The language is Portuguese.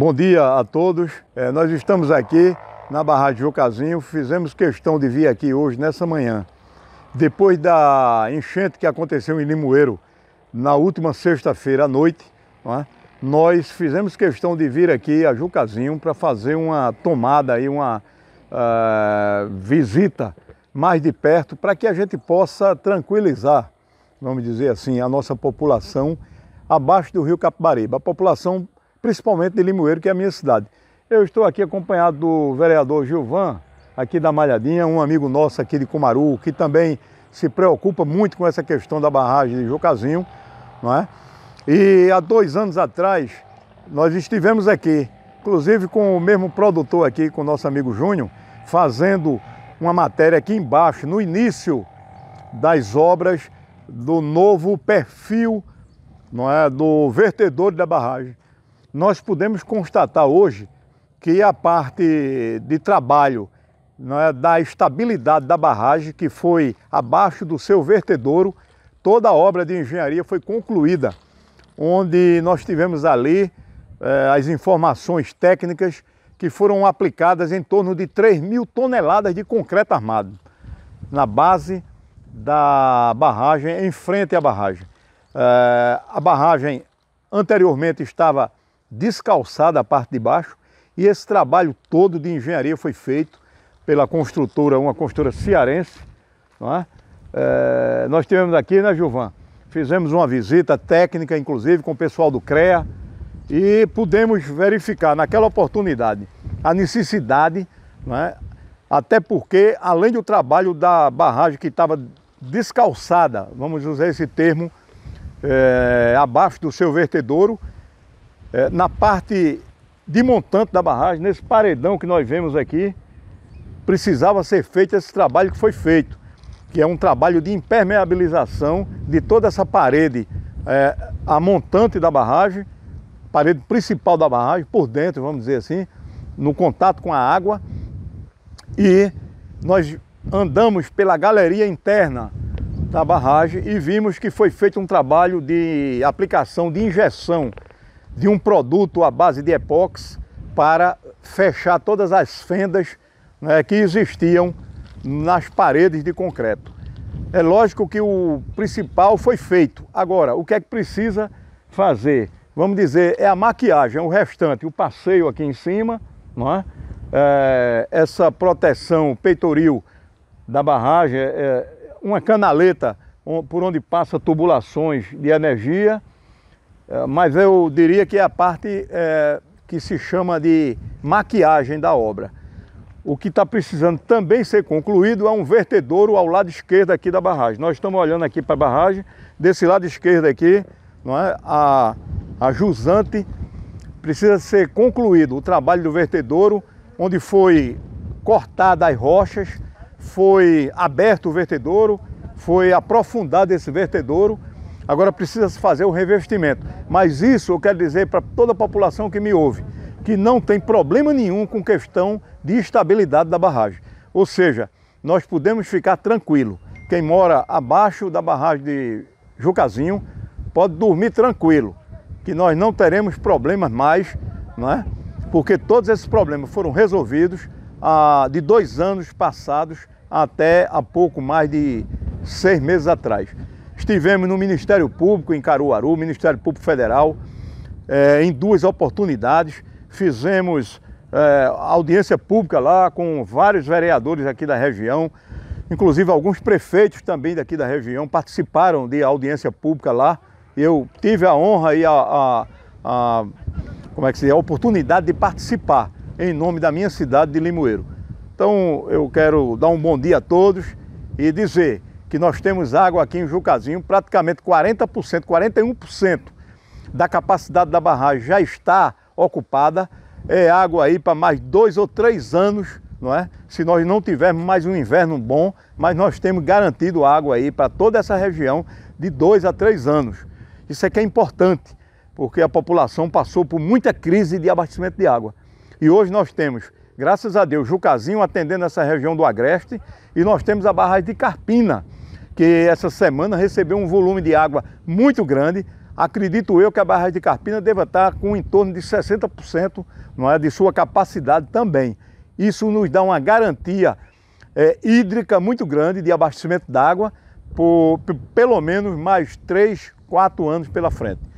Bom dia a todos. É, nós estamos aqui na barragem Jucazinho. fizemos questão de vir aqui hoje, nessa manhã. Depois da enchente que aconteceu em Limoeiro na última sexta-feira à noite, é? nós fizemos questão de vir aqui a Jucazinho para fazer uma tomada, e uma uh, visita mais de perto para que a gente possa tranquilizar, vamos dizer assim, a nossa população abaixo do rio Capibaribe. A população principalmente de Limoeiro, que é a minha cidade. Eu estou aqui acompanhado do vereador Gilvan, aqui da Malhadinha, um amigo nosso aqui de Cumaru, que também se preocupa muito com essa questão da barragem de Jucazinho, não é? E há dois anos atrás, nós estivemos aqui, inclusive com o mesmo produtor aqui, com o nosso amigo Júnior, fazendo uma matéria aqui embaixo, no início das obras do novo perfil não é, do vertedor da barragem nós podemos constatar hoje que a parte de trabalho é, da estabilidade da barragem, que foi abaixo do seu vertedouro, toda a obra de engenharia foi concluída, onde nós tivemos ali é, as informações técnicas que foram aplicadas em torno de 3 mil toneladas de concreto armado na base da barragem, em frente à barragem. É, a barragem anteriormente estava descalçada a parte de baixo, e esse trabalho todo de engenharia foi feito pela construtora, uma construtora cearense. É? É, nós tivemos aqui, né, Gilvan? Fizemos uma visita técnica, inclusive, com o pessoal do CREA, e pudemos verificar naquela oportunidade a necessidade, é? até porque, além do trabalho da barragem que estava descalçada, vamos usar esse termo, é, abaixo do seu vertedouro, é, na parte de montante da barragem, nesse paredão que nós vemos aqui, precisava ser feito esse trabalho que foi feito, que é um trabalho de impermeabilização de toda essa parede, é, a montante da barragem, parede principal da barragem, por dentro, vamos dizer assim, no contato com a água. E nós andamos pela galeria interna da barragem e vimos que foi feito um trabalho de aplicação de injeção de um produto à base de epóxi para fechar todas as fendas né, que existiam nas paredes de concreto. É lógico que o principal foi feito. Agora, o que é que precisa fazer? Vamos dizer, é a maquiagem, é o restante, o passeio aqui em cima, não é? é essa proteção peitoril da barragem, é, é uma canaleta por onde passa tubulações de energia é, mas eu diria que é a parte é, que se chama de maquiagem da obra. O que está precisando também ser concluído é um vertedouro ao lado esquerdo aqui da barragem. Nós estamos olhando aqui para a barragem, desse lado esquerdo aqui, não é? a, a jusante precisa ser concluído o trabalho do vertedouro, onde foi cortada as rochas, foi aberto o vertedouro, foi aprofundado esse vertedouro Agora precisa se fazer o revestimento. Mas isso eu quero dizer para toda a população que me ouve, que não tem problema nenhum com questão de estabilidade da barragem. Ou seja, nós podemos ficar tranquilo. Quem mora abaixo da barragem de Jucazinho pode dormir tranquilo, que nós não teremos problemas mais, não é? Porque todos esses problemas foram resolvidos ah, de dois anos passados até há pouco mais de seis meses atrás. Estivemos no Ministério Público em Caruaru, Ministério Público Federal, eh, em duas oportunidades. Fizemos eh, audiência pública lá com vários vereadores aqui da região, inclusive alguns prefeitos também daqui da região participaram de audiência pública lá. Eu tive a honra e a, a, a como é que se diz, a oportunidade de participar em nome da minha cidade de Limoeiro. Então eu quero dar um bom dia a todos e dizer que nós temos água aqui em Jucazinho, praticamente 40%, 41% da capacidade da barragem já está ocupada. É água aí para mais dois ou três anos, não é? Se nós não tivermos mais um inverno bom, mas nós temos garantido água aí para toda essa região de dois a três anos. Isso é que é importante, porque a população passou por muita crise de abastecimento de água. E hoje nós temos, graças a Deus, Jucazinho atendendo essa região do Agreste e nós temos a barragem de Carpina, que essa semana recebeu um volume de água muito grande. Acredito eu que a barragem de Carpina deva estar com em torno de 60% não é, de sua capacidade também. Isso nos dá uma garantia é, hídrica muito grande de abastecimento d'água por pelo menos mais 3, 4 anos pela frente.